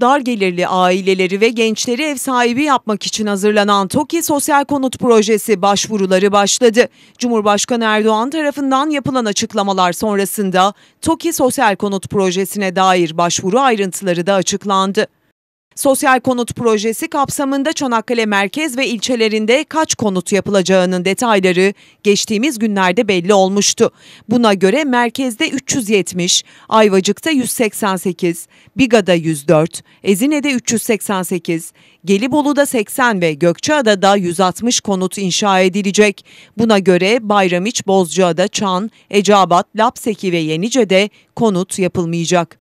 dar gelirli aileleri ve gençleri ev sahibi yapmak için hazırlanan TOKİ Sosyal Konut Projesi başvuruları başladı. Cumhurbaşkanı Erdoğan tarafından yapılan açıklamalar sonrasında TOKİ Sosyal Konut Projesi'ne dair başvuru ayrıntıları da açıklandı. Sosyal konut projesi kapsamında Çanakkale merkez ve ilçelerinde kaç konut yapılacağının detayları geçtiğimiz günlerde belli olmuştu. Buna göre merkezde 370, Ayvacık'ta 188, Biga'da 104, Ezine'de 388, Gelibolu'da 80 ve Gökçeada'da 160 konut inşa edilecek. Buna göre Bayramiç, Bozcaada, Çan, Eceabat, Lapseki ve Yenice'de konut yapılmayacak.